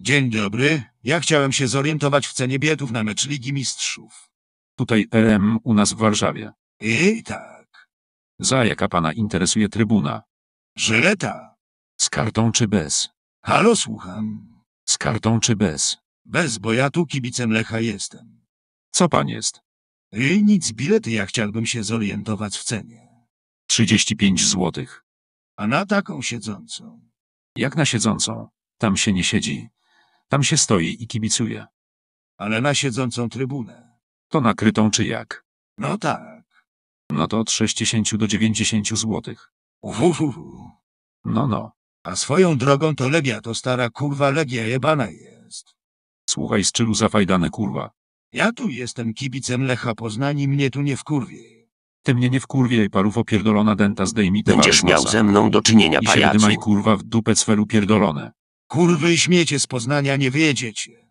Dzień dobry, ja chciałem się zorientować w cenie biletów na mecz Ligi Mistrzów. Tutaj EM u nas w Warszawie. I tak. Za jaka pana interesuje trybuna? Żyleta. Z kartą czy bez? Halo, słucham. Z kartą czy bez? Bez, bo ja tu kibicem Lecha jestem. Co pan jest? I nic, bilety ja chciałbym się zorientować w cenie. 35 złotych. A na taką siedzącą. Jak na siedzącą? Tam się nie siedzi. Tam się stoi i kibicuje. Ale na siedzącą trybunę. To nakrytą czy jak? No tak. No to od 60 do 90 złotych. hu. No no. A swoją drogą to Legia to stara kurwa Legia jebana jest. Słuchaj z czylu zafajdane kurwa. Ja tu jestem kibicem Lecha Poznani, mnie tu nie kurwie. Ty mnie nie w i parów opierdolona denta zdejmij te Będziesz miał ze mną do czynienia, I się pajacu. i kurwa w dupę sferu pierdolone. Kurwy śmiecie z Poznania nie wiedziecie.